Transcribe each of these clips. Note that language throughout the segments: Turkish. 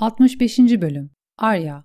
65. Bölüm Arya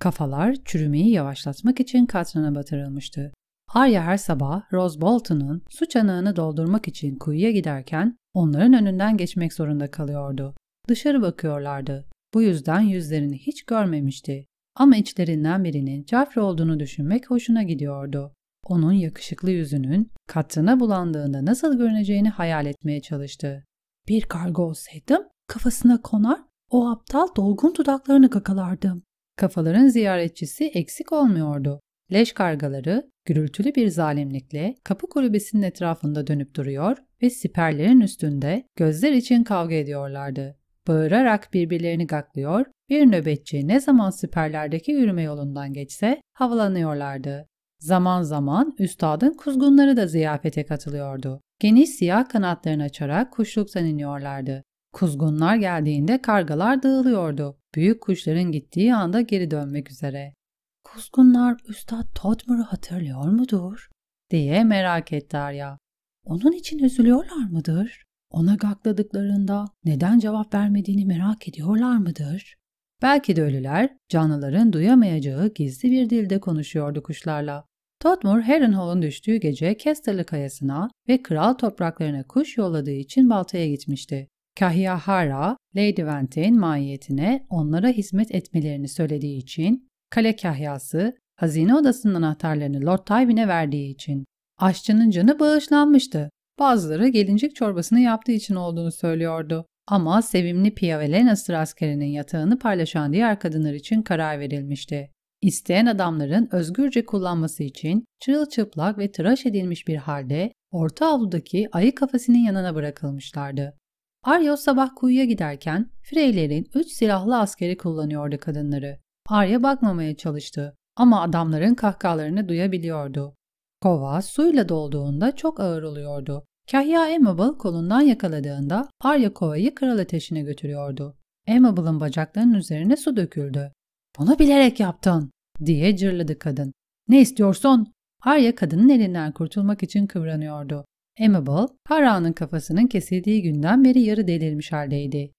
Kafalar çürümeyi yavaşlatmak için katrana batırılmıştı. Arya her sabah Rose Bolton'un su çanağını doldurmak için kuyuya giderken onların önünden geçmek zorunda kalıyordu. Dışarı bakıyorlardı. Bu yüzden yüzlerini hiç görmemişti. Ama içlerinden birinin Joffrey olduğunu düşünmek hoşuna gidiyordu. Onun yakışıklı yüzünün katrına bulandığında nasıl görüneceğini hayal etmeye çalıştı. Bir kargo olsaydım kafasına konar o aptal dolgun dudaklarını kakalardı. Kafaların ziyaretçisi eksik olmuyordu. Leş kargaları gürültülü bir zalimlikle kapı kulübesinin etrafında dönüp duruyor ve siperlerin üstünde gözler için kavga ediyorlardı. Bağırarak birbirlerini gaklıyor, bir nöbetçi ne zaman siperlerdeki yürüme yolundan geçse havalanıyorlardı. Zaman zaman üstadın kuzgunları da ziyafete katılıyordu. Geniş siyah kanatlarını açarak kuşluktan iniyorlardı. Kuzgunlar geldiğinde kargalar dağılıyordu. Büyük kuşların gittiği anda geri dönmek üzere. Kuzgunlar Üstad Todmur'u hatırlıyor mudur? diye merak etti Arya. Onun için üzülüyorlar mıdır? Ona gakladıklarında neden cevap vermediğini merak ediyorlar mıdır? Belki de ölüler canlıların duyamayacağı gizli bir dilde konuşuyordu kuşlarla. Todmur Harrenhal'ın düştüğü gece Kesterly kayasına ve kral topraklarına kuş yolladığı için baltaya gitmişti. Kahya Lady Vente'in mahiyetine onlara hizmet etmelerini söylediği için, kale kahyası, hazine odasının anahtarlarını Lord Tywin'e verdiği için, aşçının canı bağışlanmıştı. Bazıları gelincik çorbasını yaptığı için olduğunu söylüyordu. Ama sevimli Pia ve Lannister askerinin yatağını paylaşan diğer kadınlar için karar verilmişti. İsteyen adamların özgürce kullanması için çırılçıplak ve tıraş edilmiş bir halde orta avludaki ayı kafasının yanına bırakılmışlardı. Arya sabah kuyuya giderken Freyler'in üç silahlı askeri kullanıyordu kadınları. Arya bakmamaya çalıştı ama adamların kahkahalarını duyabiliyordu. Kova suyla dolduğunda çok ağır oluyordu. Kahya Amable kolundan yakaladığında Arya kovayı kral ateşine götürüyordu. Amable'ın bacaklarının üzerine su döküldü. ''Bunu bilerek yaptın!'' diye cırladı kadın. ''Ne istiyorsun?'' Arya kadının elinden kurtulmak için kıvranıyordu. Amable, Hara'nın kafasının kesildiği günden beri yarı delirmiş haldeydi.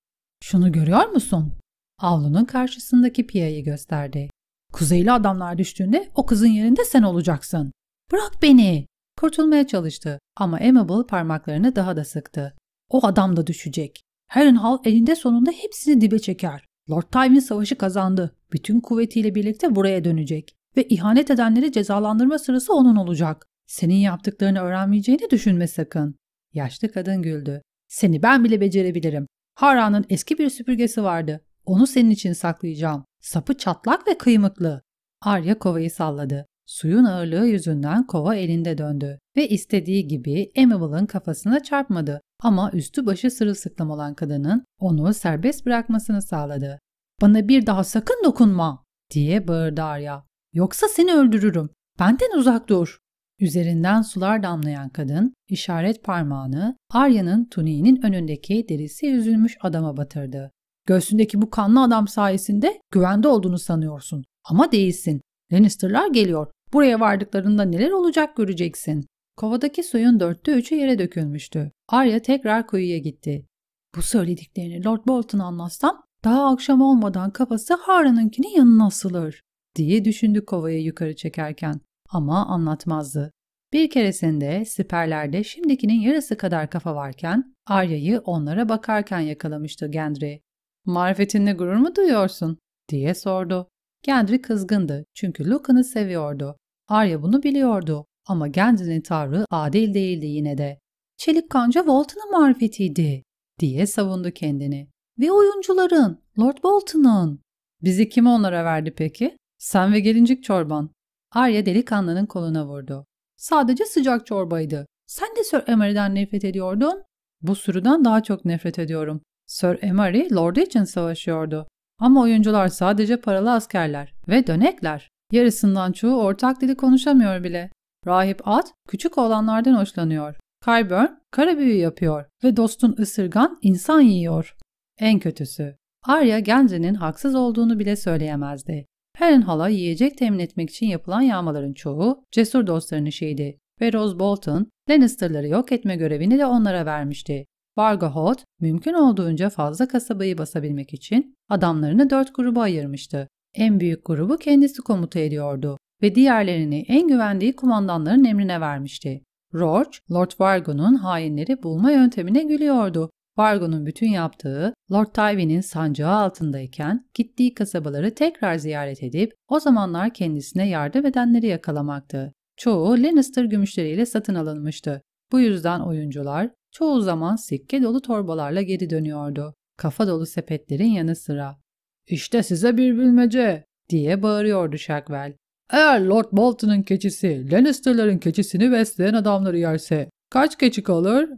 ''Şunu görüyor musun?'' Avlunun karşısındaki Pia'yı gösterdi. ''Kuzeyli adamlar düştüğünde o kızın yerinde sen olacaksın. Bırak beni!'' Kurtulmaya çalıştı ama Amable parmaklarını daha da sıktı. ''O adam da düşecek. Harrenhal elinde sonunda hepsini dibe çeker. Lord Tywin savaşı kazandı. Bütün kuvvetiyle birlikte buraya dönecek ve ihanet edenleri cezalandırma sırası onun olacak. Senin yaptıklarını öğrenmeyeceğini düşünme sakın. Yaşlı kadın güldü. Seni ben bile becerebilirim. Hara'nın eski bir süpürgesi vardı. Onu senin için saklayacağım. Sapı çatlak ve kıymıklı. Arya kovayı salladı. Suyun ağırlığı yüzünden kova elinde döndü ve istediği gibi Amabel'ın kafasına çarpmadı ama üstü başı sırılsıklam olan kadının onu serbest bırakmasını sağladı. ''Bana bir daha sakın dokunma!'' diye bağırdı Arya. ''Yoksa seni öldürürüm. Benden uzak dur.'' Üzerinden sular damlayan kadın işaret parmağını Arya'nın tuniğinin önündeki derisi üzülmüş adama batırdı. Göğsündeki bu kanlı adam sayesinde güvende olduğunu sanıyorsun. Ama değilsin. Lannister'lar geliyor. Buraya vardıklarında neler olacak göreceksin. Kovadaki suyun dörtte üçü yere dökülmüştü. Arya tekrar kuyuya gitti. Bu söylediklerini Lord Bolton anlatsam daha akşam olmadan kafası Hara'nınkinin yanına asılır diye düşündü kovayı yukarı çekerken ama anlatmazdı. Bir keresinde siperlerde şimdikinin yarısı kadar kafa varken Arya'yı onlara bakarken yakalamıştı Gendry. ''Marifetinle gurur mu duyuyorsun?'' diye sordu. Gendry kızgındı çünkü Lucan'ı seviyordu. Arya bunu biliyordu ama Gendry'nin tavrı adil değildi yine de. Çelik kanca Bolton'ın marifetiydi diye savundu kendini. Ve oyuncuların, Lord Bolton'un. Bizi kim onlara verdi peki? Sen ve gelincik çorban. Arya delikanlının koluna vurdu. Sadece sıcak çorbaydı. Sen de Sir Emery'den nefret ediyordun. Bu sürüden daha çok nefret ediyorum. Sir Emery Lord için savaşıyordu. Ama oyuncular sadece paralı askerler ve dönekler. Yarısından çoğu ortak dili konuşamıyor bile. Rahip at küçük olanlardan hoşlanıyor. Kyburn kara büyü yapıyor ve dostun ısırgan insan yiyor. En kötüsü Arya Gence'nin haksız olduğunu bile söyleyemezdi. Helen hala yiyecek temin etmek için yapılan yağmaların çoğu cesur dostlarının şeydi ve Rose Bolton, Lannister'ları yok etme görevini de onlara vermişti. Vargo Holt, mümkün olduğunca fazla kasabayı basabilmek için adamlarını dört gruba ayırmıştı. En büyük grubu kendisi komuta ediyordu ve diğerlerini en güvendiği kumandanların emrine vermişti. Roach, Lord Vargo'nun hainleri bulma yöntemine gülüyordu Fargo'nun bütün yaptığı Lord Tywin'in sancağı altındayken gittiği kasabaları tekrar ziyaret edip o zamanlar kendisine yardım edenleri yakalamaktı. Çoğu Lannister gümüşleriyle satın alınmıştı. Bu yüzden oyuncular çoğu zaman sikke dolu torbalarla geri dönüyordu. Kafa dolu sepetlerin yanı sıra. ''İşte size bir bilmece!'' diye bağırıyordu Shackwell. ''Eğer Lord Bolton'un keçisi Lannister'ların keçisini besleyen adamları yerse kaç keçi kalır?''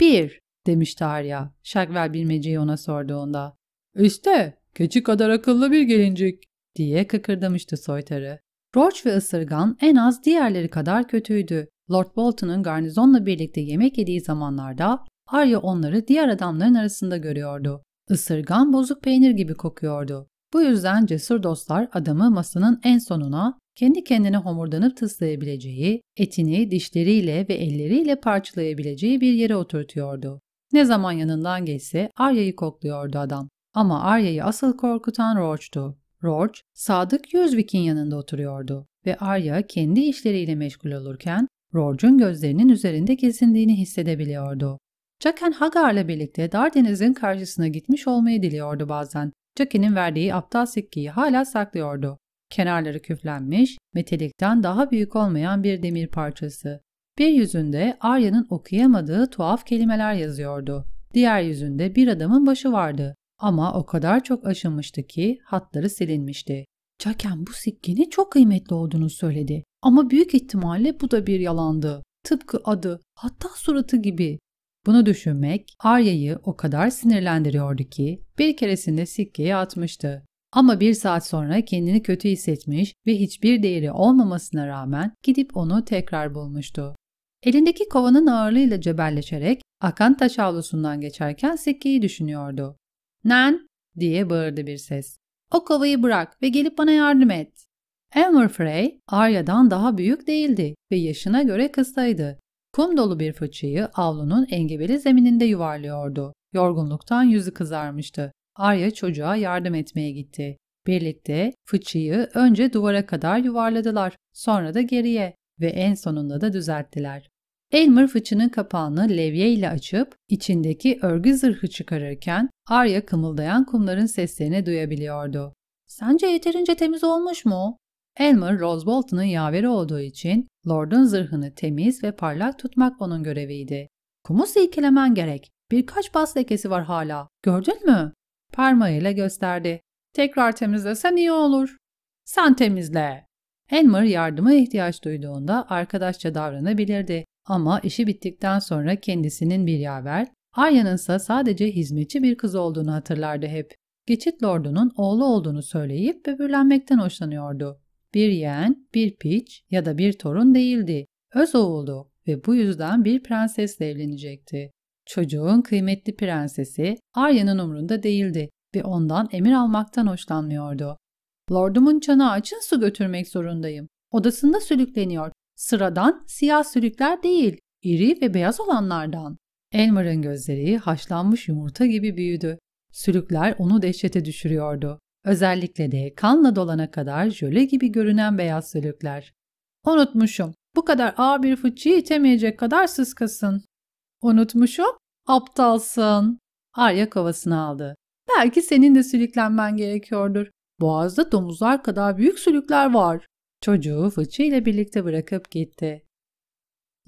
''Bir.'' demişti Arya. Şakvel bilmeceyi ona sorduğunda. İşte keçi kadar akıllı bir gelincik diye kıkırdamıştı soytarı. Roach ve ısırgan en az diğerleri kadar kötüydü. Lord Bolton'un garnizonla birlikte yemek yediği zamanlarda Arya onları diğer adamların arasında görüyordu. Isırgan bozuk peynir gibi kokuyordu. Bu yüzden cesur dostlar adamı masanın en sonuna kendi kendine homurdanıp tıslayabileceği, etini dişleriyle ve elleriyle parçalayabileceği bir yere oturtuyordu. Ne zaman yanından geçse Arya'yı kokluyordu adam. Ama Arya'yı asıl korkutan Roach'tu. Roach, Sadık Yüzvik'in yanında oturuyordu ve Arya kendi işleriyle meşgul olurken Roach'un gözlerinin üzerinde gezindiğini hissedebiliyordu. Jaqen Hagar'la birlikte Dardeniz'in karşısına gitmiş olmayı diliyordu bazen. Jackie'nin verdiği aptal sikkiyi hala saklıyordu. Kenarları küflenmiş, metalikten daha büyük olmayan bir demir parçası. Bir yüzünde Arya'nın okuyamadığı tuhaf kelimeler yazıyordu. Diğer yüzünde bir adamın başı vardı. Ama o kadar çok aşınmıştı ki hatları silinmişti. Çaken bu sikkini çok kıymetli olduğunu söyledi. Ama büyük ihtimalle bu da bir yalandı. Tıpkı adı, hatta suratı gibi. Bunu düşünmek Arya'yı o kadar sinirlendiriyordu ki bir keresinde sikkeyi atmıştı. Ama bir saat sonra kendini kötü hissetmiş ve hiçbir değeri olmamasına rağmen gidip onu tekrar bulmuştu. Elindeki kovanın ağırlığıyla cebelleşerek akan taş avlusundan geçerken Sekke'yi düşünüyordu. Nen! diye bağırdı bir ses. O kovayı bırak ve gelip bana yardım et. Elmer Frey, Arya'dan daha büyük değildi ve yaşına göre kısaydı. Kum dolu bir fıçıyı avlunun engebeli zemininde yuvarlıyordu. Yorgunluktan yüzü kızarmıştı. Arya çocuğa yardım etmeye gitti. Birlikte fıçıyı önce duvara kadar yuvarladılar, sonra da geriye ve en sonunda da düzelttiler. Elmer fıçının kapağını levye ile açıp içindeki örgü zırhı çıkarırken Arya kımıldayan kumların seslerini duyabiliyordu. Sence yeterince temiz olmuş mu? Elmer, Rose Bolton'un yaveri olduğu için Lord'un zırhını temiz ve parlak tutmak onun göreviydi. Kumu silkelemen gerek. Birkaç bas lekesi var hala. Gördün mü? Parmağıyla gösterdi. Tekrar temizlesen iyi olur. Sen temizle. Elmer yardıma ihtiyaç duyduğunda arkadaşça davranabilirdi ama işi bittikten sonra kendisinin bir yaver, Arya'nın ise sadece hizmetçi bir kız olduğunu hatırlardı hep. Geçit Lordu'nun oğlu olduğunu söyleyip böbürlenmekten hoşlanıyordu. Bir yeğen, bir piç ya da bir torun değildi. Öz oğuldu ve bu yüzden bir prensesle evlenecekti. Çocuğun kıymetli prensesi Arya'nın umrunda değildi ve ondan emir almaktan hoşlanmıyordu. Lordumun çanağı için su götürmek zorundayım. Odasında sülükleniyor Sıradan siyah sülükler değil, iri ve beyaz olanlardan. Elmer'ın gözleri haşlanmış yumurta gibi büyüdü. Sülükler onu dehşete düşürüyordu. Özellikle de kanla dolana kadar jöle gibi görünen beyaz sülükler. Unutmuşum. Bu kadar ağır bir fıçıyı itemeyecek kadar sıskasın. Unutmuşum. Aptalsın. Arya kovasını aldı. Belki senin de sürüklenmen gerekiyordur. Boğazda domuzlar kadar büyük sülükler var. Çocuğu fıçı ile birlikte bırakıp gitti.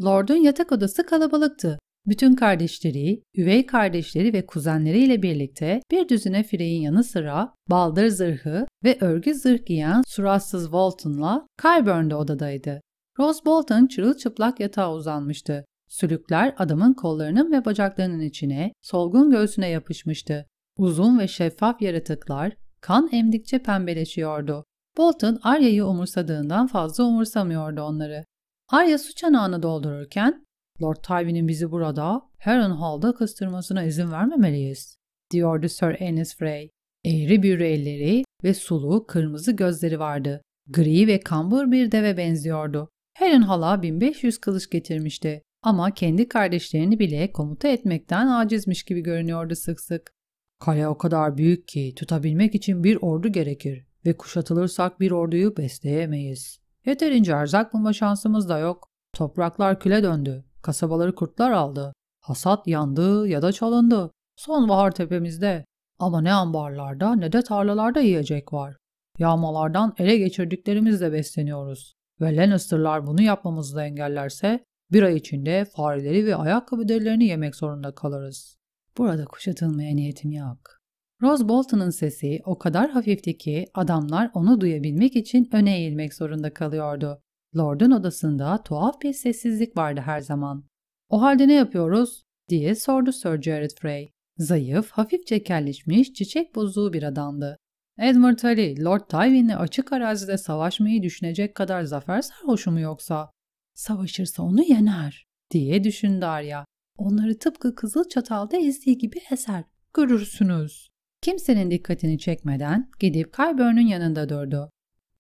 Lord'un yatak odası kalabalıktı. Bütün kardeşleri, üvey kardeşleri ve kuzenleriyle birlikte bir düzine Frey'in yanı sıra baldır zırhı ve örgü zırh giyen suratsız Bolton'la Kyburn'da odadaydı. Rose Bolton çırılçıplak yatağa uzanmıştı. Sülükler adamın kollarının ve bacaklarının içine, solgun göğsüne yapışmıştı. Uzun ve şeffaf yaratıklar kan emdikçe pembeleşiyordu. Bolton Arya'yı umursadığından fazla umursamıyordu onları. Arya su çanağını doldururken, Lord Tywin'in bizi burada, Heron Hall'da kıstırmasına izin vermemeliyiz, diyordu Sir Ennis Frey. Eğri bir elleri ve sulu kırmızı gözleri vardı. Gri ve kambur bir deve benziyordu. Heron hala 1500 kılıç getirmişti ama kendi kardeşlerini bile komuta etmekten acizmiş gibi görünüyordu sık sık. Kale o kadar büyük ki tutabilmek için bir ordu gerekir ve kuşatılırsak bir orduyu besleyemeyiz. Yeterince erzak bulma şansımız da yok. Topraklar küle döndü, kasabaları kurtlar aldı. Hasat yandı ya da çalındı. Sonbahar tepemizde. Ama ne ambarlarda ne de tarlalarda yiyecek var. Yağmalardan ele geçirdiklerimizle besleniyoruz. Ve Lannister'lar bunu yapmamızı engellerse bir ay içinde fareleri ve ayakkabı derilerini yemek zorunda kalırız. Burada kuşatılmaya niyetim yok. Rose Bolton'ın sesi o kadar hafifti ki adamlar onu duyabilmek için öne eğilmek zorunda kalıyordu. Lord'un odasında tuhaf bir sessizlik vardı her zaman. O halde ne yapıyoruz? diye sordu Sir Jared Frey. Zayıf, hafifçe kelleşmiş, çiçek bozuğu bir adamdı. Edmund Ali, Lord Tywin'le açık arazide savaşmayı düşünecek kadar zafer sarhoşu mu yoksa? Savaşırsa onu yener, diye düşündü Arya. Onları tıpkı kızıl çatalda ezdiği gibi eser. Görürsünüz. Kimsenin dikkatini çekmeden gidip Kyburn'un yanında durdu.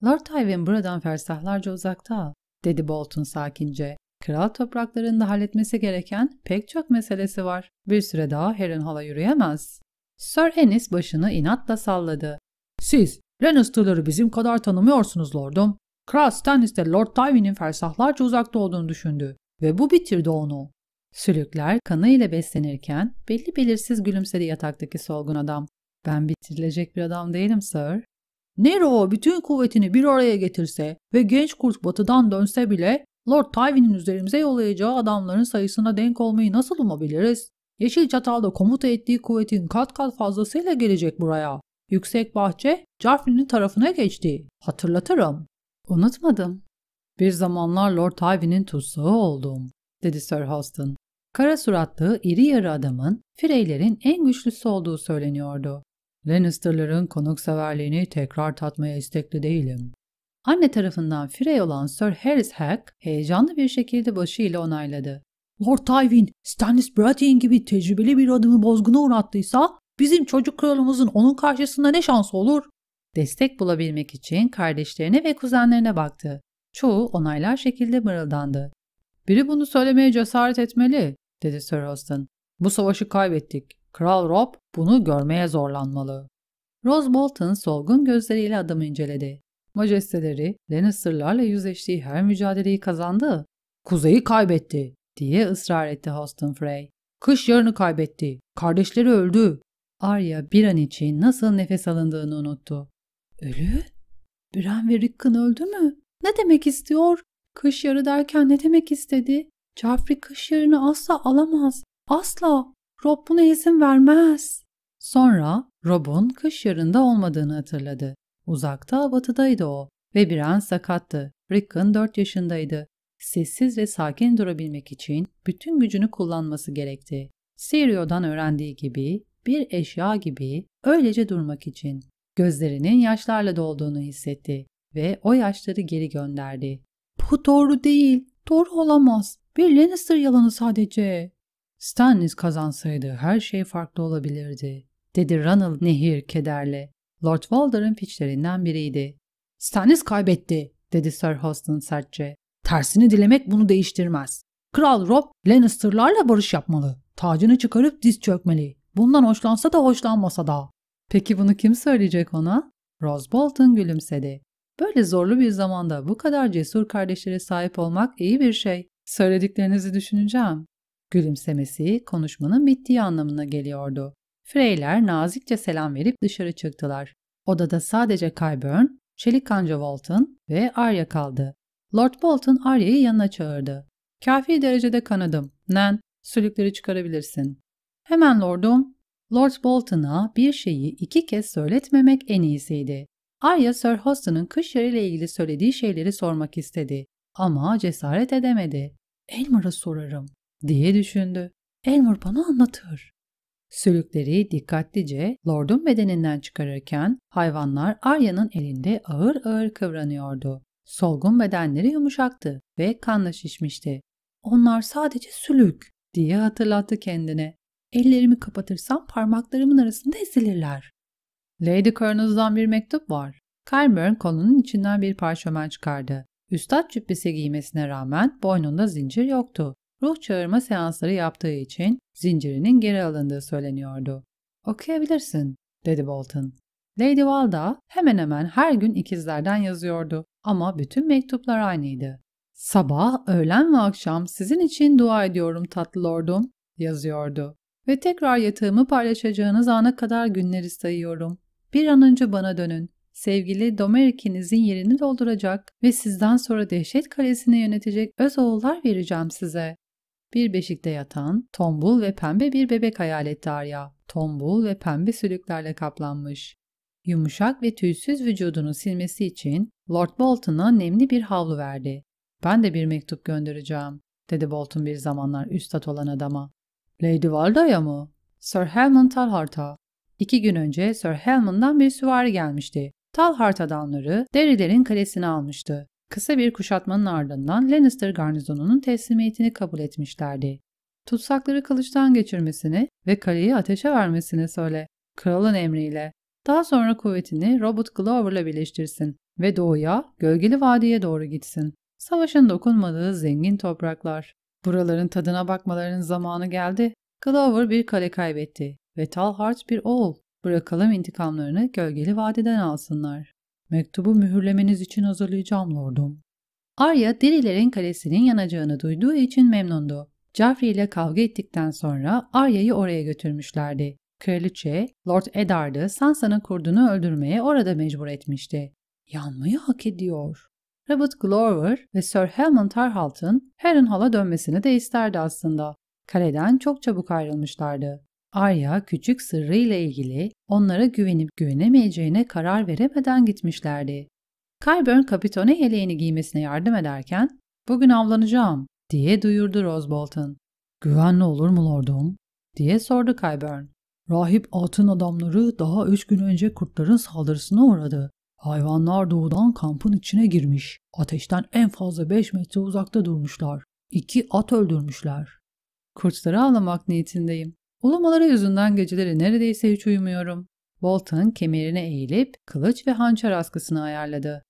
Lord Tywin buradan fersahlarca uzakta, dedi Bolton sakince. Kral topraklarında halletmesi gereken pek çok meselesi var. Bir süre daha Harrenhal'a yürüyemez. Sir Ennis başını inatla salladı. Siz Lannister'ları bizim kadar tanımıyorsunuz lordum. Kral Stannis de Lord Tywin'in fersahlarca uzakta olduğunu düşündü ve bu bitirdi onu. Sülükler kanı ile beslenirken belli belirsiz gülümsedi yataktaki solgun adam. Ben bitirilecek bir adam değilim sir. Nero bütün kuvvetini bir araya getirse ve genç kurt batıdan dönse bile Lord Tywin'in üzerimize yollayacağı adamların sayısına denk olmayı nasıl umabiliriz? Yeşil Çatal'da komuta ettiği kuvvetin kat kat fazlasıyla gelecek buraya. Yüksek Bahçe, Joffrey'nin tarafına geçti. Hatırlatırım. Unutmadım. Bir zamanlar Lord Tywin'in tutsağı oldum, dedi Sir Huston. Kara suratlı, iri yarı adamın Freyler'in en güçlüsü olduğu söyleniyordu. Lannister'ların konukseverliğini tekrar tatmaya istekli değilim. Anne tarafından Frey olan Sir Harris Hack heyecanlı bir şekilde başıyla onayladı. Lord Tywin, Stannis Baratheon gibi tecrübeli bir adamı bozguna uğrattıysa bizim çocuk kralımızın onun karşısında ne şansı olur? Destek bulabilmek için kardeşlerine ve kuzenlerine baktı. Çoğu onaylar şekilde mırıldandı. Biri bunu söylemeye cesaret etmeli, dedi Sir Austin. Bu savaşı kaybettik. Kral Rob bunu görmeye zorlanmalı. Rose Bolton solgun gözleriyle adamı inceledi. Majesteleri Lannister'larla yüzleştiği her mücadeleyi kazandı. Kuzeyi kaybetti diye ısrar etti Houston Frey. Kış yarını kaybetti. Kardeşleri öldü. Arya bir an için nasıl nefes alındığını unuttu. Ölü? Bran ve Rickon öldü mü? Ne demek istiyor? Kış yarı derken ne demek istedi? Joffrey kış yarını asla alamaz. Asla. Rob buna izin vermez. Sonra Rob'un kış yarında olmadığını hatırladı. Uzakta batıdaydı o ve bir an sakattı. Rickon 4 yaşındaydı. Sessiz ve sakin durabilmek için bütün gücünü kullanması gerekti. Sirio'dan öğrendiği gibi, bir eşya gibi öylece durmak için. Gözlerinin yaşlarla dolduğunu hissetti ve o yaşları geri gönderdi. Bu doğru değil, doğru olamaz. Bir Lannister yalanı sadece. Stannis kazansaydı her şey farklı olabilirdi, dedi Ranald nehir kederle. Lord Walder'ın piçlerinden biriydi. Stannis kaybetti, dedi Sir Hostin sertçe. Tersini dilemek bunu değiştirmez. Kral Rob Lannister'larla barış yapmalı. Tacını çıkarıp diz çökmeli. Bundan hoşlansa da hoşlanmasa da. Peki bunu kim söyleyecek ona? Rose Bolton gülümsedi. Böyle zorlu bir zamanda bu kadar cesur kardeşlere sahip olmak iyi bir şey. Söylediklerinizi düşüneceğim. Gülümsemesi konuşmanın bittiği anlamına geliyordu. Freyler nazikçe selam verip dışarı çıktılar. Odada sadece Kyburn, Çelikkanca Walton ve Arya kaldı. Lord Bolton Arya'yı yanına çağırdı. Kafi derecede kanadım. Nen, sülükleri çıkarabilirsin. Hemen lordum. Lord Bolton'a bir şeyi iki kez söyletmemek en iyisiydi. Arya Sir Houston'ın kış yeriyle ilgili söylediği şeyleri sormak istedi. Ama cesaret edemedi. Elmer'a sorarım diye düşündü. Elmur bana anlatır. Sülükleri dikkatlice Lord'un bedeninden çıkarırken hayvanlar Arya'nın elinde ağır ağır kıvranıyordu. Solgun bedenleri yumuşaktı ve kanla şişmişti. Onlar sadece sülük diye hatırlattı kendine. Ellerimi kapatırsam parmaklarımın arasında ezilirler. Lady Colonel'dan bir mektup var. Kyburn kolunun içinden bir parşömen çıkardı. Üstad cübbesi giymesine rağmen boynunda zincir yoktu ruh çağırma seansları yaptığı için zincirinin geri alındığı söyleniyordu. Okuyabilirsin, dedi Bolton. Lady Walda hemen hemen her gün ikizlerden yazıyordu ama bütün mektuplar aynıydı. Sabah, öğlen ve akşam sizin için dua ediyorum tatlı lordum, yazıyordu. Ve tekrar yatağımı paylaşacağınız ana kadar günleri sayıyorum. Bir an önce bana dönün. Sevgili Domeric'inizin yerini dolduracak ve sizden sonra Dehşet Kalesi'ni yönetecek öz oğullar vereceğim size. Bir beşikte yatan, tombul ve pembe bir bebek hayal etti Darya. Tombul ve pembe sülüklerle kaplanmış. Yumuşak ve tüysüz vücudunu silmesi için Lord Bolton'a nemli bir havlu verdi. ''Ben de bir mektup göndereceğim.'' dedi Bolton bir zamanlar üstad olan adama. ''Lady Valda'ya mı?'' ''Sir Helman Talhart'a.'' İki gün önce Sir Helmandan bir süvari gelmişti. Talhart adamları Derilerin kalesini almıştı. Kısa bir kuşatmanın ardından Lannister garnizonunun teslimiyetini kabul etmişlerdi. Tutsakları kılıçtan geçirmesini ve kaleyi ateşe vermesini söyle, kralın emriyle. Daha sonra kuvvetini Robert Glover'la birleştirsin ve doğuya, gölgeli vadiye doğru gitsin. Savaşın dokunmadığı zengin topraklar. Buraların tadına bakmalarının zamanı geldi. Glover bir kale kaybetti ve Talhart bir oğul. Bırakalım intikamlarını gölgeli vadiden alsınlar. Mektubu mühürlemeniz için hazırlayacağım lordum. Arya derilerin kalesinin yanacağını duyduğu için memnundu. Joffrey ile kavga ettikten sonra Arya'yı oraya götürmüşlerdi. Kraliçe, Lord Eddard'ı Sansa'nın kurdunu öldürmeye orada mecbur etmişti. Yanmayı hak ediyor. Robert Glover ve Sir Helmut Harhalt'ın Harrenhal'a dönmesini de isterdi aslında. Kaleden çok çabuk ayrılmışlardı. Arya küçük sırrıyla ilgili onlara güvenip güvenemeyeceğine karar veremeden gitmişlerdi. Kyburn kapitone yeleğini giymesine yardım ederken ''Bugün avlanacağım'' diye duyurdu Rose Bolton. ''Güvenli olur mu lordum?'' diye sordu Kyburn. ''Rahip altın adamları daha üç gün önce kurtların saldırısına uğradı. Hayvanlar doğudan kampın içine girmiş. Ateşten en fazla beş metre uzakta durmuşlar. İki at öldürmüşler.'' Kurtları avlamak niyetindeyim Ulamaları yüzünden geceleri neredeyse hiç uyumuyorum. Bolton kemerine eğilip kılıç ve hançer askısını ayarladı.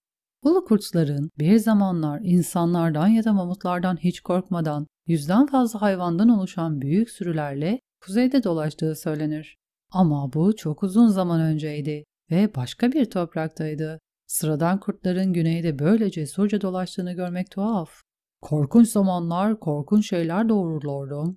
Ulu kurtların bir zamanlar insanlardan ya da mamutlardan hiç korkmadan yüzden fazla hayvandan oluşan büyük sürülerle kuzeyde dolaştığı söylenir. Ama bu çok uzun zaman önceydi ve başka bir topraktaydı. Sıradan kurtların güneyde böyle cesurca dolaştığını görmek tuhaf. Korkunç zamanlar korkunç şeyler doğururlardı.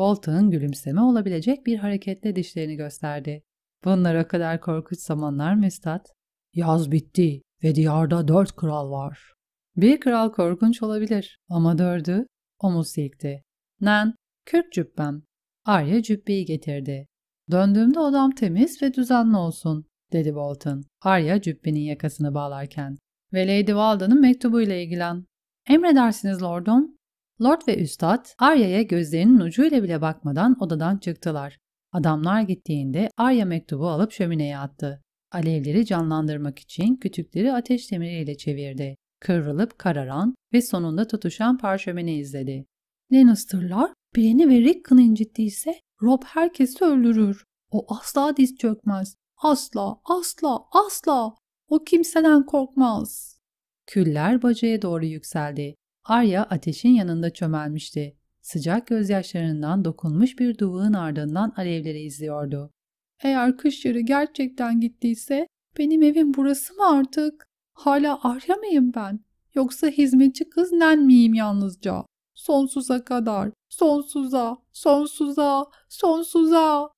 Bolton gülümseme olabilecek bir hareketle dişlerini gösterdi. Bunlar o kadar korkunç zamanlar müstat. Yaz bitti ve diyarda dört kral var. Bir kral korkunç olabilir ama dördü omuz silkti. Nan, kürk cübbem. Arya cübbeyi getirdi. Döndüğümde odam temiz ve düzenli olsun, dedi Bolton. Arya cübbenin yakasını bağlarken. Ve Lady Walda'nın mektubuyla ilgilen. Emredersiniz lordum, Lord ve Üstad Arya'ya gözlerinin ucuyla bile bakmadan odadan çıktılar. Adamlar gittiğinde Arya mektubu alıp şömineye attı. Alevleri canlandırmak için kütükleri ateş demiriyle çevirdi. Kıvrılıp kararan ve sonunda tutuşan parşömeni izledi. Lannister'lar Brenny ve Rickon'u incittiyse Rob herkesi öldürür. O asla diz çökmez. Asla, asla, asla. O kimseden korkmaz. Küller bacaya doğru yükseldi. Arya ateşin yanında çömelmişti. Sıcak gözyaşlarından dokunmuş bir duvağın ardından alevleri izliyordu. Eğer kış yarı gerçekten gittiyse benim evim burası mı artık? Hala Arya mıyım ben? Yoksa hizmetçi kız nen miyim yalnızca? Sonsuza kadar, sonsuza, sonsuza, sonsuza.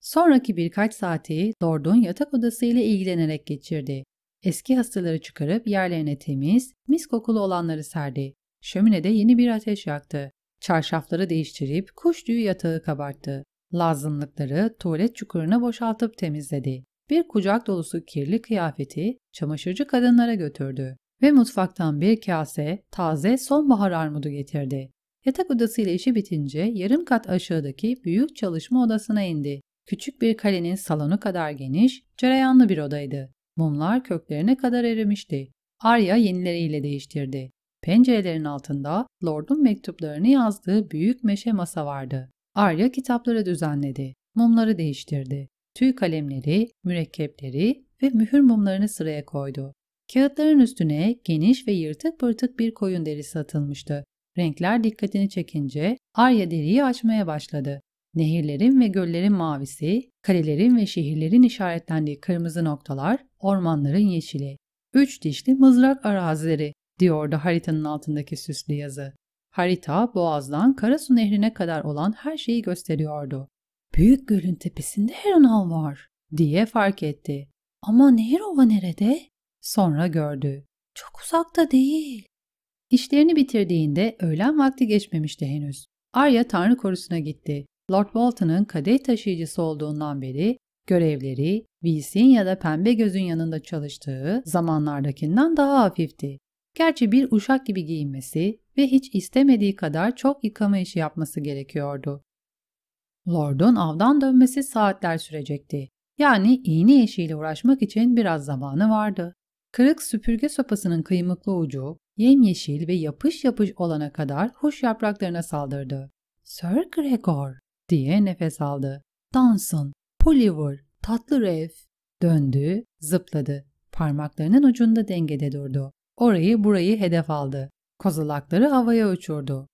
Sonraki birkaç saati Dordun yatak odasıyla ilgilenerek geçirdi. Eski hastaları çıkarıp yerlerine temiz, mis kokulu olanları serdi. Şöminede yeni bir ateş yaktı. Çarşafları değiştirip kuş tüyü yatağı kabarttı. Lazımlıkları tuvalet çukuruna boşaltıp temizledi. Bir kucak dolusu kirli kıyafeti çamaşırcı kadınlara götürdü ve mutfaktan bir kase taze sonbahar armudu getirdi. Yatak odasıyla işi bitince yarım kat aşağıdaki büyük çalışma odasına indi. Küçük bir kalenin salonu kadar geniş, cereyanlı bir odaydı. Mumlar köklerine kadar erimişti. Arya yenileriyle değiştirdi. Pencerelerin altında Lord'un mektuplarını yazdığı büyük meşe masa vardı. Arya kitapları düzenledi. Mumları değiştirdi. Tüy kalemleri, mürekkepleri ve mühür mumlarını sıraya koydu. Kağıtların üstüne geniş ve yırtık pırtık bir koyun derisi atılmıştı. Renkler dikkatini çekince Arya deriyi açmaya başladı. Nehirlerin ve göllerin mavisi, kalelerin ve şehirlerin işaretlendiği kırmızı noktalar ormanların yeşili, üç dişli mızrak arazileri diyordu haritanın altındaki süslü yazı. Harita Boğaz'dan Karasu Nehri'ne kadar olan her şeyi gösteriyordu. Büyük gölün tepesinde Heronal var diye fark etti. Ama nehir ova nerede? Sonra gördü. Çok uzakta değil. İşlerini bitirdiğinde öğlen vakti geçmemişti henüz. Arya Tanrı Korusu'na gitti. Lord Bolton'ın kadeh taşıyıcısı olduğundan beri görevleri, Vis'in ya da Pembe Göz'ün yanında çalıştığı zamanlardakinden daha hafifti. Gerçi bir uşak gibi giyinmesi ve hiç istemediği kadar çok yıkama işi yapması gerekiyordu. Lord'un avdan dönmesi saatler sürecekti. Yani iğne işiyle uğraşmak için biraz zamanı vardı. Kırık süpürge sopasının kıymıklı ucu yemyeşil ve yapış yapış olana kadar huş yapraklarına saldırdı. Sir Gregor diye nefes aldı. Danson, Polliver, Tatlı Ref. Döndü, zıpladı. Parmaklarının ucunda dengede durdu. Orayı burayı hedef aldı. Kozalakları havaya uçurdu.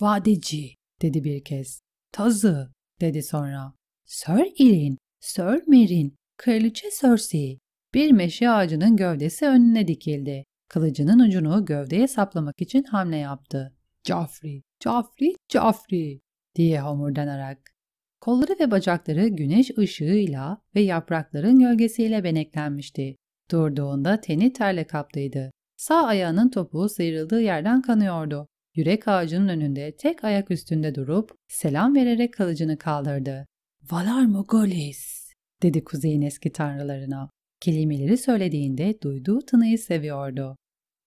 Vadeci, dedi bir kez. Tazı, dedi sonra. Sir ilin, Sir Merin, Kraliçe Cersei. Bir meşe ağacının gövdesi önüne dikildi. Kılıcının ucunu gövdeye saplamak için hamle yaptı. Caffrey, Caffrey, Caffrey diye homurdanarak. Kolları ve bacakları güneş ışığıyla ve yaprakların gölgesiyle beneklenmişti. Durduğunda teni terle kaplıydı. Sağ ayağının topuğu sıyrıldığı yerden kanıyordu. Yürek ağacının önünde tek ayak üstünde durup selam vererek kılıcını kaldırdı. ''Valar Mogolis'' dedi kuzeyin eski tanrılarına. Kelimeleri söylediğinde duyduğu tınıyı seviyordu.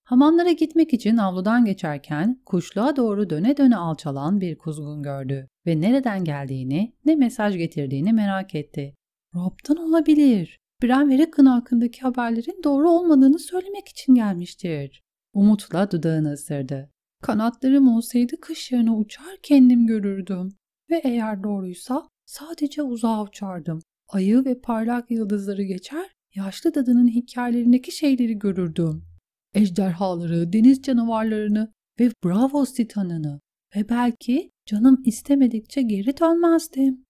Hamamlara gitmek için avludan geçerken kuşluğa doğru döne döne alçalan bir kuzgun gördü ve nereden geldiğini, ne mesaj getirdiğini merak etti. Rob'dan olabilir. Bran ve Rickon hakkındaki haberlerin doğru olmadığını söylemek için gelmiştir. Umutla dudağını ısırdı. Kanatlarım olsaydı kış yerine uçar kendim görürdüm. Ve eğer doğruysa sadece uzağa uçardım. Ayı ve parlak yıldızları geçer, yaşlı dadının hikayelerindeki şeyleri görürdüm. Ejderhaları, deniz canavarlarını ve Bravos titanını ve belki canım istemedikçe geri dönmezdim.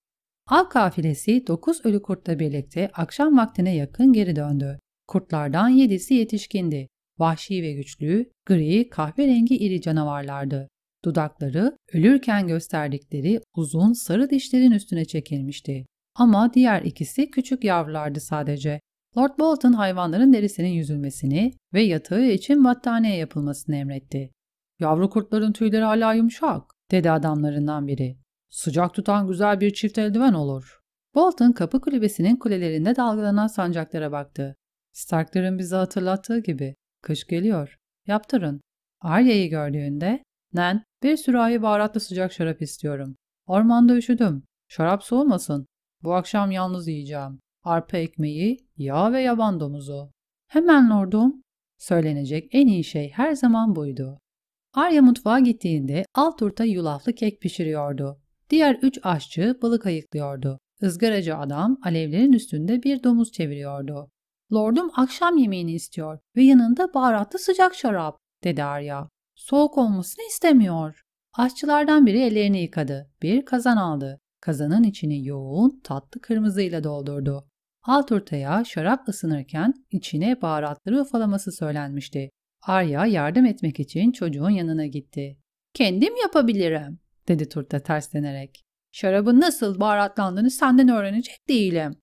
Av kafilesi 9 ölü kurtla birlikte akşam vaktine yakın geri döndü. Kurtlardan 7'si yetişkindi. Vahşi ve güçlü, gri, kahverengi iri canavarlardı. Dudakları ölürken gösterdikleri uzun sarı dişlerin üstüne çekilmişti. Ama diğer ikisi küçük yavrulardı sadece. Lord Bolton hayvanların derisinin yüzülmesini ve yatağı için battaniye yapılmasını emretti. Yavru kurtların tüyleri hala yumuşak, dedi adamlarından biri. Sıcak tutan güzel bir çift eldiven olur. Bolton kapı kulübesinin kulelerinde dalgalanan sancaklara baktı. Starkların bize hatırlattığı gibi. Kış geliyor. Yaptırın. Arya'yı gördüğünde, Nen, bir sürahi baharatlı sıcak şarap istiyorum. Ormanda üşüdüm. Şarap soğumasın. Bu akşam yalnız yiyeceğim. Arpa ekmeği, yağ ve yaban domuzu. Hemen lordum. Söylenecek en iyi şey her zaman buydu. Arya mutfağa gittiğinde alt turta yulaflı kek pişiriyordu. Diğer üç aşçı balık ayıklıyordu. Izgaracı adam alevlerin üstünde bir domuz çeviriyordu. Lordum akşam yemeğini istiyor ve yanında baharatlı sıcak şarap, dedi Arya. Soğuk olmasını istemiyor. Aşçılardan biri ellerini yıkadı. Bir kazan aldı. Kazanın içini yoğun, tatlı kırmızıyla doldurdu. Alt ortaya şarap ısınırken içine baharatları ufalaması söylenmişti. Arya yardım etmek için çocuğun yanına gitti. Kendim yapabilirim, dedi Turta terslenerek. Şarabın nasıl baharatlandığını senden öğrenecek değilim.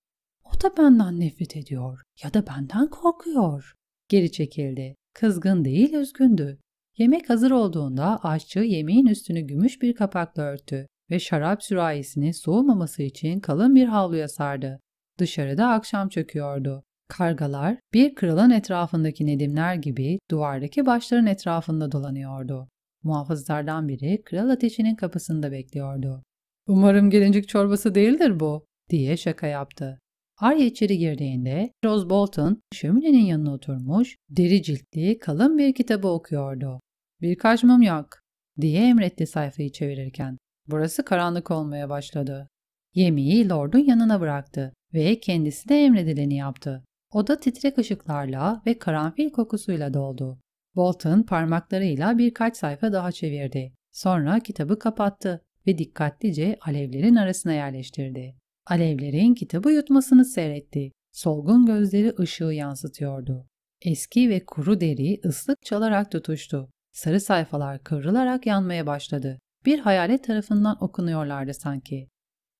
O da benden nefret ediyor ya da benden korkuyor. Geri çekildi. Kızgın değil, üzgündü. Yemek hazır olduğunda aşçı yemeğin üstünü gümüş bir kapakla örttü ve şarap sürahisini soğumaması için kalın bir havluya sardı. Dışarıda akşam çöküyordu. Kargalar, bir kralın etrafındaki nedimler gibi duvardaki başların etrafında dolanıyordu. Muhafızlardan biri kral ateşinin kapısında bekliyordu. ''Umarım gelincik çorbası değildir bu.'' diye şaka yaptı. Arya içeri girdiğinde Rose Bolton şöminenin yanına oturmuş, deri ciltli kalın bir kitabı okuyordu. ''Birkaç mum yak.'' diye emretti sayfayı çevirirken. Burası karanlık olmaya başladı. Yemeği Lord'un yanına bıraktı ve kendisi de emredileni yaptı. Oda titrek ışıklarla ve karanfil kokusuyla doldu. Bolton parmaklarıyla birkaç sayfa daha çevirdi. Sonra kitabı kapattı ve dikkatlice alevlerin arasına yerleştirdi. Alevlerin kitabı yutmasını seyretti. Solgun gözleri ışığı yansıtıyordu. Eski ve kuru deri ıslık çalarak tutuştu. Sarı sayfalar kıvrılarak yanmaya başladı. Bir hayalet tarafından okunuyorlardı sanki.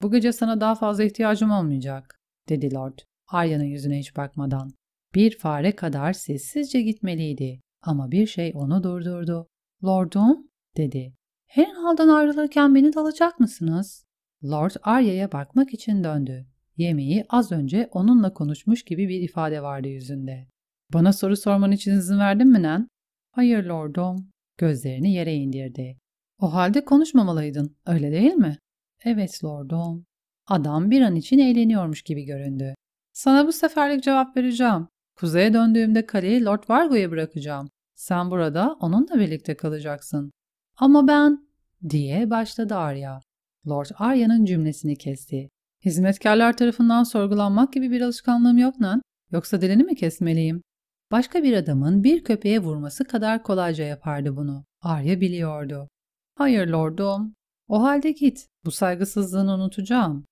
''Bu gece sana daha fazla ihtiyacım olmayacak.'' dedi Lord. Arya'nın yüzüne hiç bakmadan. Bir fare kadar sessizce gitmeliydi ama bir şey onu durdurdu. Lordum, dedi. Henhal'dan ayrılırken beni dalacak mısınız? Lord Arya'ya bakmak için döndü. Yemeği az önce onunla konuşmuş gibi bir ifade vardı yüzünde. Bana soru sorman için izin verdin mi Nen? Hayır lordum. Gözlerini yere indirdi. O halde konuşmamalıydın, öyle değil mi? Evet lordum. Adam bir an için eğleniyormuş gibi göründü. Sana bu seferlik cevap vereceğim. Kuzeye döndüğümde kaleyi Lord Vargo'ya bırakacağım. Sen burada onunla birlikte kalacaksın. Ama ben... diye başladı Arya. Lord Arya'nın cümlesini kesti. Hizmetkarlar tarafından sorgulanmak gibi bir alışkanlığım yok lan. Yoksa dilini mi kesmeliyim? Başka bir adamın bir köpeğe vurması kadar kolayca yapardı bunu. Arya biliyordu. Hayır lordum. O halde git. Bu saygısızlığını unutacağım.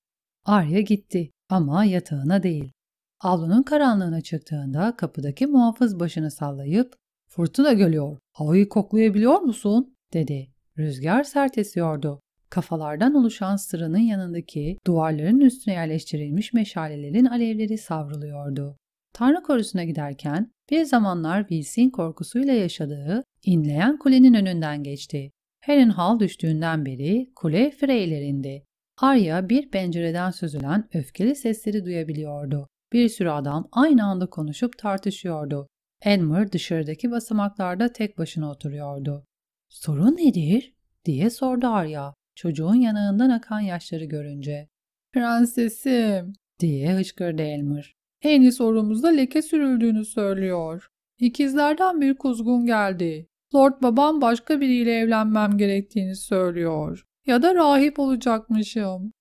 Arya gitti. Ama yatağına değil. Avlunun karanlığına çıktığında kapıdaki muhafız başını sallayıp ''Fırtına geliyor, havayı koklayabiliyor musun?'' dedi. Rüzgar sert esiyordu. Kafalardan oluşan sıranın yanındaki duvarların üstüne yerleştirilmiş meşalelerin alevleri savruluyordu. Tanrı korusuna giderken bir zamanlar Wilson korkusuyla yaşadığı inleyen kulenin önünden geçti. Helen Hall düştüğünden beri kule Freyler'indi. Arya bir pencereden süzülen öfkeli sesleri duyabiliyordu. Bir sürü adam aynı anda konuşup tartışıyordu. Elmer dışarıdaki basamaklarda tek başına oturuyordu. Sorun nedir? diye sordu Arya çocuğun yanağından akan yaşları görünce. Prensesim diye hıçkırdı Elmer. Henry sorumuzda leke sürüldüğünü söylüyor. İkizlerden bir kuzgun geldi. Lord babam başka biriyle evlenmem gerektiğini söylüyor ya da rahip olacakmışım.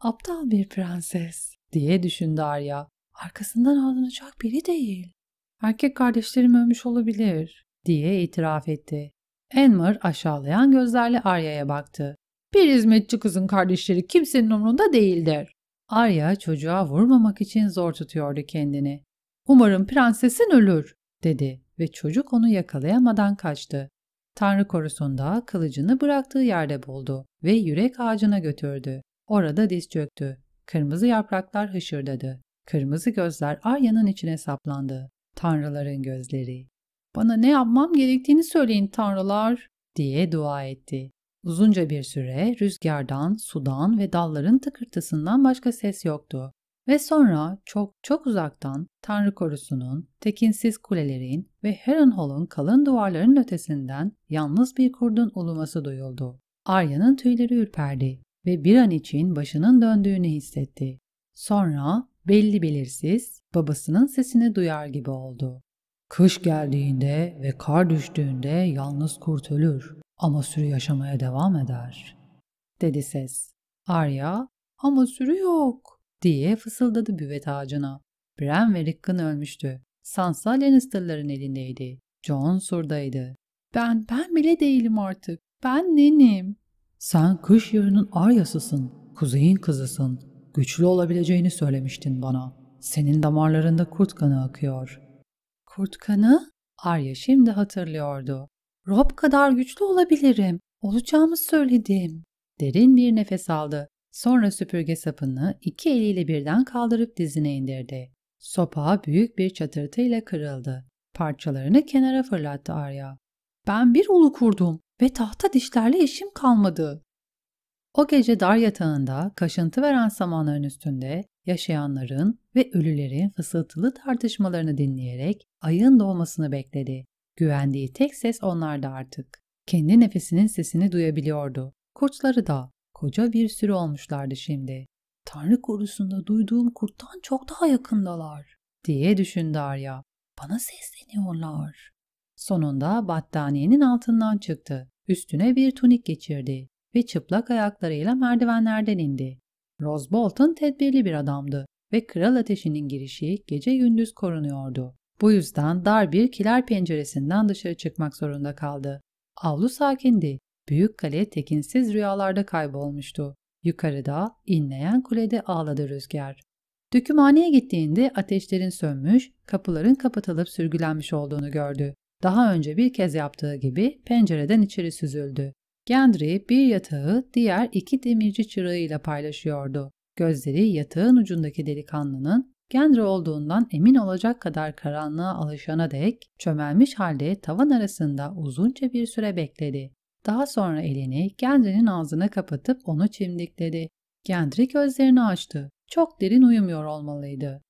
Aptal bir prenses diye düşündü Arya. Arkasından ağlanacak biri değil. Erkek kardeşlerim ölmüş olabilir diye itiraf etti. Enmer aşağılayan gözlerle Arya'ya baktı. Bir hizmetçi kızın kardeşleri kimsenin umrunda değildir. Arya çocuğa vurmamak için zor tutuyordu kendini. Umarım prensesin ölür dedi ve çocuk onu yakalayamadan kaçtı. Tanrı korusunda kılıcını bıraktığı yerde buldu ve yürek ağacına götürdü. Orada diz çöktü. Kırmızı yapraklar hışırdadı. Kırmızı gözler Arya'nın içine saplandı. Tanrıların gözleri. Bana ne yapmam gerektiğini söyleyin tanrılar diye dua etti. Uzunca bir süre rüzgardan, sudan ve dalların tıkırtısından başka ses yoktu. Ve sonra çok çok uzaktan Tanrı korusunun, tekinsiz kulelerin ve Heron kalın duvarların ötesinden yalnız bir kurdun uluması duyuldu. Arya'nın tüyleri ürperdi ve bir an için başının döndüğünü hissetti. Sonra belli belirsiz babasının sesini duyar gibi oldu. Kış geldiğinde ve kar düştüğünde yalnız kurt ölür ama sürü yaşamaya devam eder, dedi ses. Arya, ama sürü yok diye fısıldadı büvet ağacına. Bran ve Rickon ölmüştü. Sansa Lannister'ların elindeydi. Jon surdaydı. Ben, ben bile değilim artık. Ben nenim? Sen kış yarının Arya'sısın. Kuzeyin kızısın. Güçlü olabileceğini söylemiştin bana. Senin damarlarında kurt kanı akıyor. Kurt kanı? Arya şimdi hatırlıyordu. Rob kadar güçlü olabilirim. Olacağımı söyledim. Derin bir nefes aldı Sonra süpürge sapını iki eliyle birden kaldırıp dizine indirdi. Sopa büyük bir çatırtı ile kırıldı. Parçalarını kenara fırlattı Arya. Ben bir ulu kurdum ve tahta dişlerle işim kalmadı. O gece dar yatağında, kaşıntı veren samanların üstünde, yaşayanların ve ölülerin fısıltılı tartışmalarını dinleyerek ayın doğmasını bekledi. Güvendiği tek ses onlardı artık. Kendi nefesinin sesini duyabiliyordu. Kurtları da Koca bir sürü olmuşlardı şimdi. Tanrı korusunda duyduğum kurttan çok daha yakındalar diye düşündü Arya. Bana sesleniyorlar. Sonunda battaniyenin altından çıktı. Üstüne bir tunik geçirdi ve çıplak ayaklarıyla merdivenlerden indi. Rose Bolton tedbirli bir adamdı ve kral ateşinin girişi gece gündüz korunuyordu. Bu yüzden dar bir kiler penceresinden dışarı çıkmak zorunda kaldı. Avlu sakindi Büyük kale tekinsiz rüyalarda kaybolmuştu. Yukarıda, inleyen kulede ağladı rüzgar. Dökümhaneye gittiğinde ateşlerin sönmüş, kapıların kapatılıp sürgülenmiş olduğunu gördü. Daha önce bir kez yaptığı gibi pencereden içeri süzüldü. Gendry bir yatağı diğer iki demirci çırağıyla paylaşıyordu. Gözleri yatağın ucundaki delikanlının Gendry olduğundan emin olacak kadar karanlığa alışana dek çömelmiş halde tavan arasında uzunca bir süre bekledi. Daha sonra elini Gendry'nin ağzına kapatıp onu çimdikledi. Gendry gözlerini açtı. Çok derin uyumuyor olmalıydı.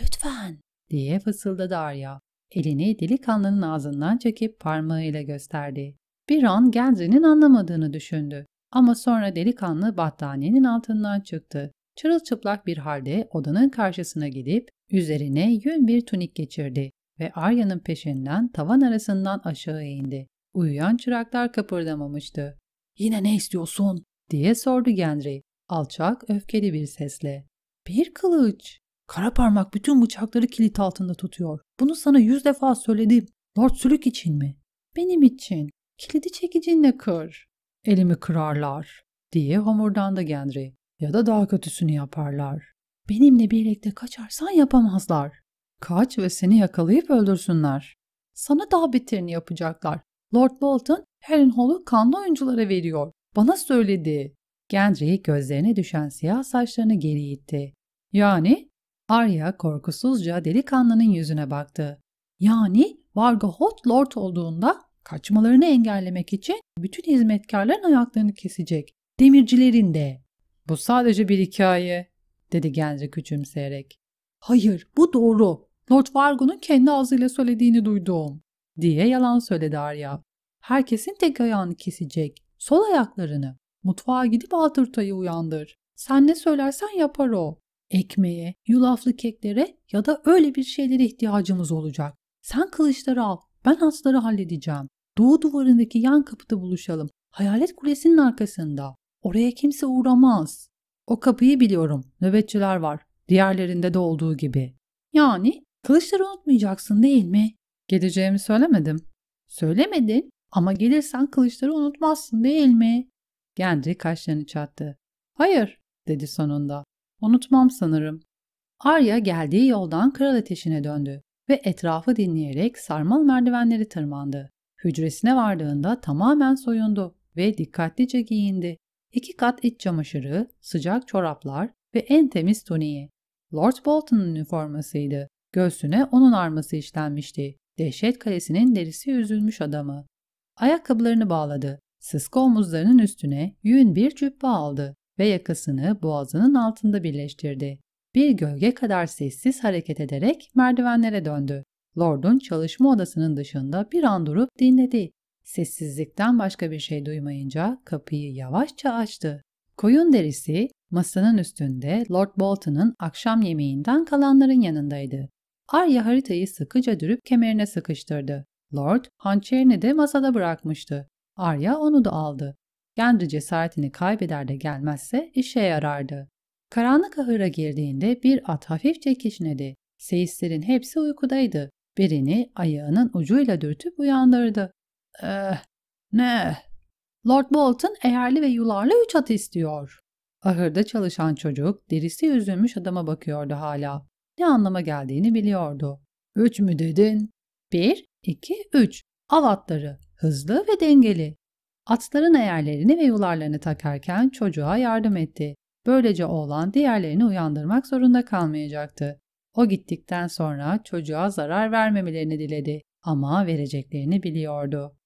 Lütfen diye fısıldadı Arya. Elini delikanlının ağzından çekip parmağıyla gösterdi. Bir an Gendry'nin anlamadığını düşündü. Ama sonra delikanlı battaniyenin altından çıktı. Çırılçıplak bir halde odanın karşısına gidip üzerine yün bir tunik geçirdi ve Arya'nın peşinden tavan arasından aşağı indi. Uyuyan çıraklar kapırdamamıştı. ''Yine ne istiyorsun?'' diye sordu Gendry, alçak, öfkeli bir sesle. ''Bir kılıç. Kara parmak bütün bıçakları kilit altında tutuyor. Bunu sana yüz defa söyledim. Lord Sülük için mi?'' ''Benim için. Kilidi çekicinle kır.'' ''Elimi kırarlar.'' diye homurdandı Gendry. ''Ya da daha kötüsünü yaparlar.'' ''Benimle birlikte kaçarsan yapamazlar.'' Kaç ve seni yakalayıp öldürsünler. Sana daha bitirini yapacaklar. Lord Bolton Harrenhal'u kanlı oyunculara veriyor. Bana söyledi. Gendry gözlerine düşen siyah saçlarını geri itti. Yani? Arya korkusuzca delikanlının yüzüne baktı. Yani Varga Hot Lord olduğunda kaçmalarını engellemek için bütün hizmetkarların ayaklarını kesecek. Demircilerin de. Bu sadece bir hikaye, dedi Gendry küçümseyerek. Hayır, bu doğru. Lord Vargo'nun kendi ağzıyla söylediğini duydum diye yalan söyledi Arya. Herkesin tek ayağını kesecek. Sol ayaklarını. Mutfağa gidip Altırtay'ı uyandır. Sen ne söylersen yapar o. Ekmeğe, yulaflı keklere ya da öyle bir şeylere ihtiyacımız olacak. Sen kılıçları al. Ben hasları halledeceğim. Doğu duvarındaki yan kapıda buluşalım. Hayalet kulesinin arkasında. Oraya kimse uğramaz. O kapıyı biliyorum. Nöbetçiler var. Diğerlerinde de olduğu gibi. Yani kılıçları unutmayacaksın değil mi? Geleceğimi söylemedim. Söylemedin ama gelirsen kılıçları unutmazsın değil mi? Gendry kaşlarını çattı. Hayır dedi sonunda. Unutmam sanırım. Arya geldiği yoldan kral ateşine döndü ve etrafı dinleyerek sarmal merdivenleri tırmandı. Hücresine vardığında tamamen soyundu ve dikkatlice giyindi. İki kat iç çamaşırı, sıcak çoraplar ve en temiz tuniği. Lord Bolton'un üniformasıydı. Göğsüne onun arması işlenmişti. Dehşet kalesinin derisi üzülmüş adamı. Ayakkabılarını bağladı. Sıska omuzlarının üstüne yün bir cübbe aldı ve yakasını boğazının altında birleştirdi. Bir gölge kadar sessiz hareket ederek merdivenlere döndü. Lord'un çalışma odasının dışında bir an durup dinledi. Sessizlikten başka bir şey duymayınca kapıyı yavaşça açtı. Koyun derisi masanın üstünde Lord Bolton'ın akşam yemeğinden kalanların yanındaydı. Arya haritayı sıkıca dürüp kemerine sıkıştırdı. Lord hançerini de masada bırakmıştı. Arya onu da aldı. Gendry cesaretini kaybeder de gelmezse işe yarardı. Karanlık ahıra girdiğinde bir at hafifçe kişnedi. Seyislerin hepsi uykudaydı. Birini ayağının ucuyla dürtüp uyandırdı. Eh, ne? Lord Bolton eğerli ve yularlı üç at istiyor. Ahırda çalışan çocuk derisi üzülmüş adama bakıyordu hala ne anlama geldiğini biliyordu. Üç mü dedin? Bir, iki, üç. Av atları. Hızlı ve dengeli. Atların eğerlerini ve yularlarını takarken çocuğa yardım etti. Böylece oğlan diğerlerini uyandırmak zorunda kalmayacaktı. O gittikten sonra çocuğa zarar vermemelerini diledi ama vereceklerini biliyordu.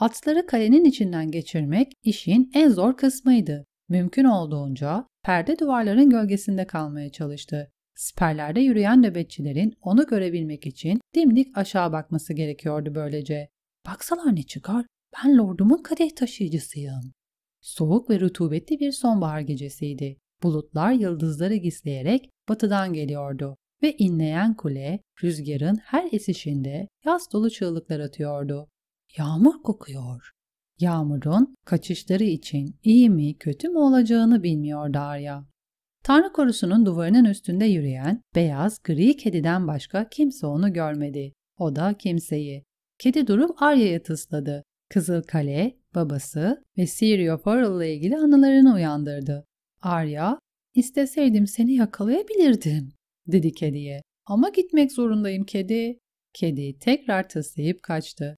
Atları kalenin içinden geçirmek işin en zor kısmıydı. Mümkün olduğunca perde duvarların gölgesinde kalmaya çalıştı. Siperlerde yürüyen nöbetçilerin onu görebilmek için dimdik aşağı bakması gerekiyordu böylece. Baksalar ne çıkar? Ben lordumun kadeh taşıyıcısıyım. Soğuk ve rutubetli bir sonbahar gecesiydi. Bulutlar yıldızları gizleyerek batıdan geliyordu ve inleyen kule rüzgarın her esişinde yaz dolu çığlıklar atıyordu. Yağmur kokuyor. Yağmurun kaçışları için iyi mi kötü mü olacağını bilmiyor Darya. Tanrı korusunun duvarının üstünde yürüyen beyaz gri kediden başka kimse onu görmedi. O da kimseyi. Kedi durup Arya'ya tısladı. Kızıl Kale, babası ve Sirio ile ilgili anılarını uyandırdı. Arya, isteseydim seni yakalayabilirdim, dedi kediye. Ama gitmek zorundayım kedi. Kedi tekrar tıslayıp kaçtı.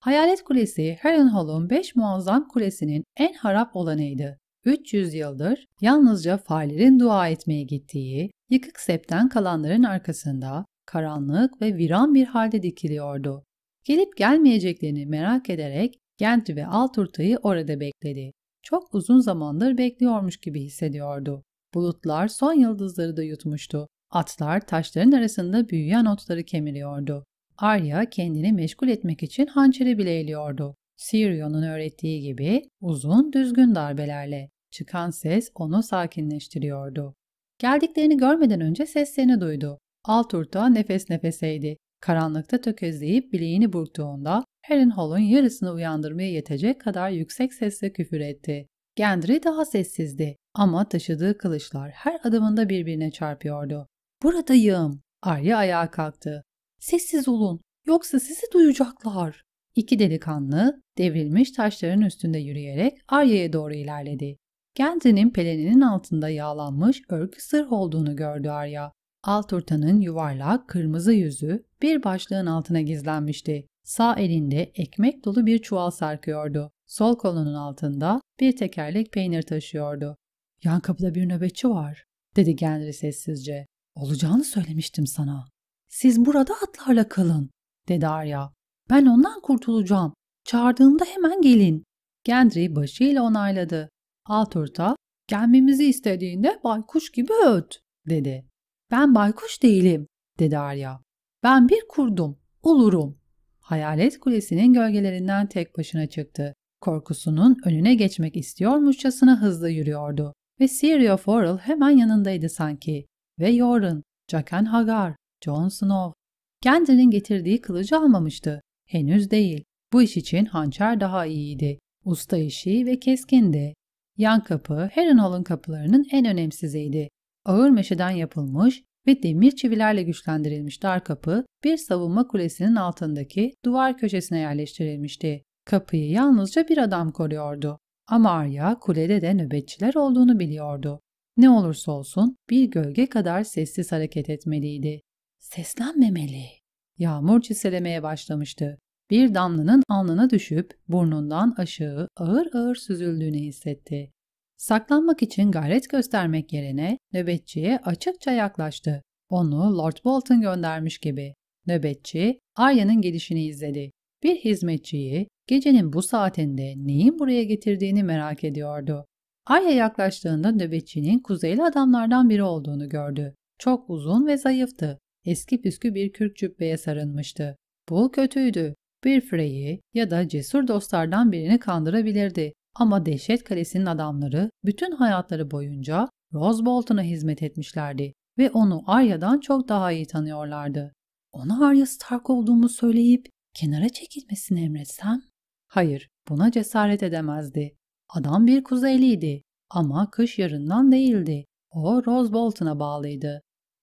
Hayalet Kulesi, Harrenhal'ın beş muazzam kulesinin en harap olanıydı. 300 yıldır yalnızca farelerin dua etmeye gittiği, yıkık septen kalanların arkasında karanlık ve viran bir halde dikiliyordu. Gelip gelmeyeceklerini merak ederek Gentry ve Alturta'yı orada bekledi. Çok uzun zamandır bekliyormuş gibi hissediyordu. Bulutlar son yıldızları da yutmuştu. Atlar taşların arasında büyüyen otları kemiriyordu. Arya kendini meşgul etmek için hançeri bile eliyordu. Sirio'nun öğrettiği gibi uzun düzgün darbelerle. Çıkan ses onu sakinleştiriyordu. Geldiklerini görmeden önce seslerini duydu. Alturta nefes nefeseydi. Karanlıkta tökezleyip bileğini burktuğunda Helen Hall'un yarısını uyandırmaya yetecek kadar yüksek sesle küfür etti. Gendry daha sessizdi ama taşıdığı kılıçlar her adımında birbirine çarpıyordu. ''Buradayım!'' Arya ayağa kalktı. ''Sessiz olun, yoksa sizi duyacaklar.'' İki delikanlı devrilmiş taşların üstünde yürüyerek Arya'ya doğru ilerledi. Genzi'nin peleninin altında yağlanmış örgü sır olduğunu gördü Arya. Alturta'nın yuvarlak kırmızı yüzü bir başlığın altına gizlenmişti. Sağ elinde ekmek dolu bir çuval sarkıyordu. Sol kolunun altında bir tekerlek peynir taşıyordu. Yan kapıda bir nöbetçi var, dedi Gendry sessizce. Olacağını söylemiştim sana. Siz burada atlarla kalın, dedi Arya. Ben ondan kurtulacağım. Çağırdığında hemen gelin. Gendry başıyla onayladı. Alturta, gelmemizi istediğinde baykuş gibi öt, dedi. Ben baykuş değilim, dedi Arya. Ben bir kurdum, olurum. Hayalet kulesinin gölgelerinden tek başına çıktı. Korkusunun önüne geçmek istiyormuşçasına hızlı yürüyordu. Ve Sirio Forel hemen yanındaydı sanki. Ve Yoren, Jaqen Hagar, Jon Snow. Gendry'nin getirdiği kılıcı almamıştı. Henüz değil. Bu iş için hançer daha iyiydi. Usta işi ve keskindi. Yan kapı Harrenhal'ın kapılarının en önemsiziydi. Ağır meşeden yapılmış ve demir çivilerle güçlendirilmiş dar kapı bir savunma kulesinin altındaki duvar köşesine yerleştirilmişti. Kapıyı yalnızca bir adam koruyordu. Ama Arya kulede de nöbetçiler olduğunu biliyordu. Ne olursa olsun bir gölge kadar sessiz hareket etmeliydi. Seslenmemeli. Yağmur çiselemeye başlamıştı. Bir damlanın alnına düşüp burnundan aşağı ağır ağır süzüldüğünü hissetti. Saklanmak için gayret göstermek yerine nöbetçiye açıkça yaklaştı. Onu Lord Bolton göndermiş gibi. Nöbetçi Arya'nın gelişini izledi. Bir hizmetçiyi gecenin bu saatinde neyin buraya getirdiğini merak ediyordu. Arya yaklaştığında nöbetçinin kuzeyli adamlardan biri olduğunu gördü. Çok uzun ve zayıftı eski püskü bir kürk cübbeye sarılmıştı. Bu kötüydü. Bir Frey'i ya da cesur dostlardan birini kandırabilirdi. Ama Dehşet Kalesi'nin adamları bütün hayatları boyunca Rose Bolton'a hizmet etmişlerdi ve onu Arya'dan çok daha iyi tanıyorlardı. Ona Arya Stark olduğumu söyleyip kenara çekilmesini emretsem? Hayır, buna cesaret edemezdi. Adam bir kuzeyliydi ama kış yarından değildi. O Rose Bolton'a bağlıydı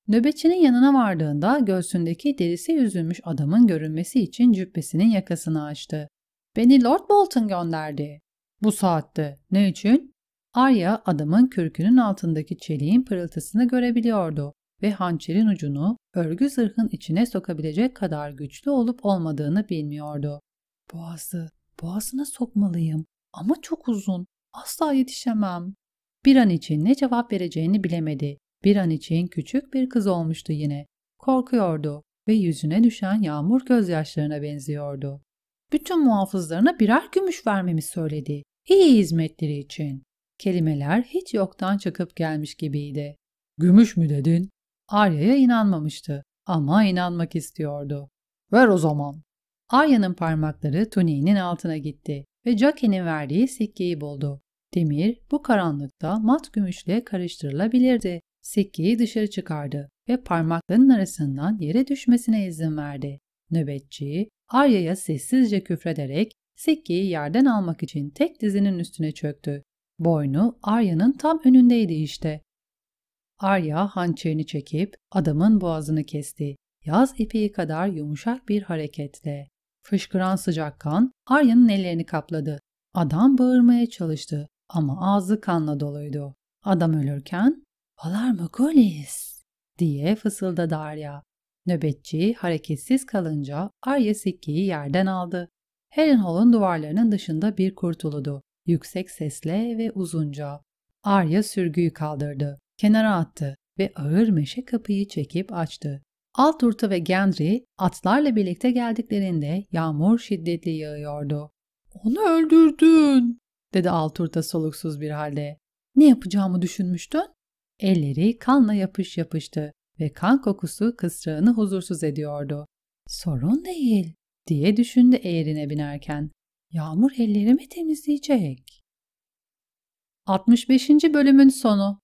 Nöbetçinin yanına vardığında göğsündeki derisi üzülmüş adamın görünmesi için cübbesinin yakasını açtı. Beni Lord Bolton gönderdi. Bu saatte. Ne için? Arya adamın kürkünün altındaki çeliğin pırıltısını görebiliyordu ve hançerin ucunu örgü zırhın içine sokabilecek kadar güçlü olup olmadığını bilmiyordu. Boğazı, boğazına sokmalıyım ama çok uzun, asla yetişemem. Bir an için ne cevap vereceğini bilemedi bir an için küçük bir kız olmuştu yine. Korkuyordu ve yüzüne düşen yağmur gözyaşlarına benziyordu. Bütün muhafızlarına birer gümüş vermemi söyledi. İyi hizmetleri için. Kelimeler hiç yoktan çıkıp gelmiş gibiydi. Gümüş mü dedin? Arya'ya inanmamıştı ama inanmak istiyordu. Ver o zaman. Arya'nın parmakları tuniğinin altına gitti ve Jackie'nin verdiği sikkeyi buldu. Demir bu karanlıkta mat gümüşle karıştırılabilirdi Sikkeyi dışarı çıkardı ve parmaklarının arasından yere düşmesine izin verdi. Nöbetçi, Arya'ya sessizce küfrederek sikkeyi yerden almak için tek dizinin üstüne çöktü. Boynu Arya'nın tam önündeydi işte. Arya hançerini çekip adamın boğazını kesti. Yaz ipeği kadar yumuşak bir hareketle. Fışkıran sıcak kan Arya'nın ellerini kapladı. Adam bağırmaya çalıştı ama ağzı kanla doluydu. Adam ölürken Palarmagolis diye fısıldadı Arya. Nöbetçi hareketsiz kalınca Arya sikkeyi yerden aldı. Harrenhal'ın duvarlarının dışında bir kurtuludu. Yüksek sesle ve uzunca. Arya sürgüyü kaldırdı. Kenara attı ve ağır meşe kapıyı çekip açtı. Alturta ve Gendry atlarla birlikte geldiklerinde yağmur şiddetli yağıyordu. ''Onu öldürdün!'' dedi Alturta soluksuz bir halde. ''Ne yapacağımı düşünmüştün?'' Elleri kanla yapış yapıştı ve kan kokusu kısrağını huzursuz ediyordu. Sorun değil diye düşündü eğerine binerken. Yağmur ellerimi temizleyecek. 65. bölümün sonu